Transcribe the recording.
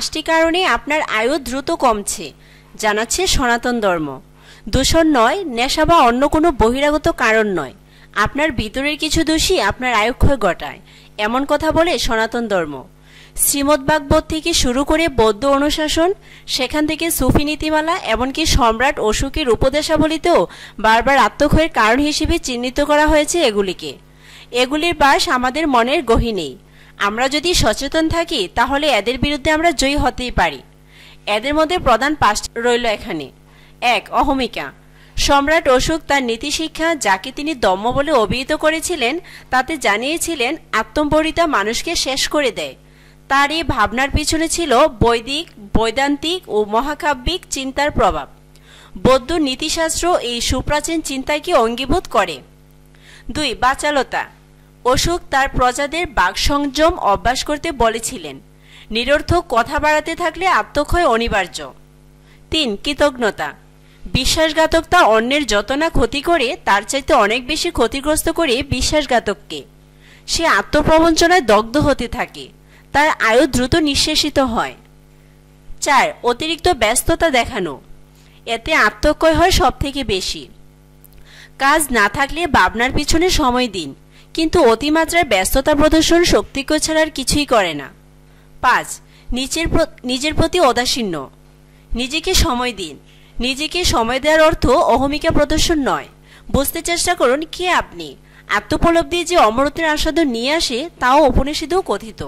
পাঁচটি কারণে আপনার আয়ু দ্রুত কমছে জানাচ্ছে সনাতন ধর্ম দূষণ নয় নেশা বা অন্য কোনো বহিরাগত কারণ নয় আপনার ভিতরের কিছু দোষী আপনার আয়ুক্ষয় ঘটায় এমন কথা বলে সনাতন ধর্ম শ্রীমদ্ভাগবত থেকে শুরু করে বৌদ্ধ অনুশাসন সেখান থেকে সুফি নীতিমালা এমনকি সম্রাট অশোকের উপদেশাবলিতেও বারবার আত্মক্ষয়ের কারণ হিসেবে চিহ্নিত করা হয়েছে এগুলিকে এগুলির বাস আমাদের মনের গহিনেই আমরা যদি সচেতন থাকি তাহলে এদের বিরুদ্ধে আমরা জয়ী হতেই পারি এদের মধ্যে প্রধান পাঁচটি রইল এখানে এক অহমিকা সম্রাট অশোক তার নীতিশিক্ষা যাকে তিনি দম্ম বলে অভিহিত করেছিলেন তাতে জানিয়েছিলেন আত্মম্বরিতা মানুষকে শেষ করে দেয় তার এই ভাবনার পিছনে ছিল বৈদিক বৈদান্তিক ও মহাকাব্যিক চিন্তার প্রভাব বৌদ্ধ নীতিশাস্ত্র এই সুপ্রাচীন চিন্তাকে অঙ্গীভূত করে দুই বাচালতা অশোক তার প্রজাদের সংযম অভ্যাস করতে বলেছিলেন নিরর্থক কথা বাড়াতে থাকলে আত্মক্ষয় অনিবার্য তিন কৃতজ্ঞতা বিশ্বাসঘাতকতা অন্যের যত না ক্ষতি করে তার চাইতে অনেক বেশি ক্ষতিগ্রস্ত করে বিশ্বাসঘাতককে সে আত্মপ্রবঞ্চনায় দগ্ধ হতে থাকে তার আয়ু দ্রুত নিঃশেষিত হয় চার অতিরিক্ত ব্যস্ততা দেখানো এতে আত্মক্ষয় হয় সব থেকে বেশি কাজ না থাকলে ভাবনার পিছনে সময় দিন কিন্তু অতিমাত্রায় ব্যস্ততা প্রদর্শন শক্তিকে ছাড়ার কিছুই করে না পাঁচ নিচের নিজের প্রতি অদাসীন্য নিজেকে সময় দিন নিজেকে সময় দেওয়ার অর্থ অহমিকা প্রদর্শন নয় বুঝতে চেষ্টা করুন কে আপনি আত্মপলব্ধি যে অমরত্বের আস্বাদন নিয়ে আসে তাও উপনিষেধেও কথিত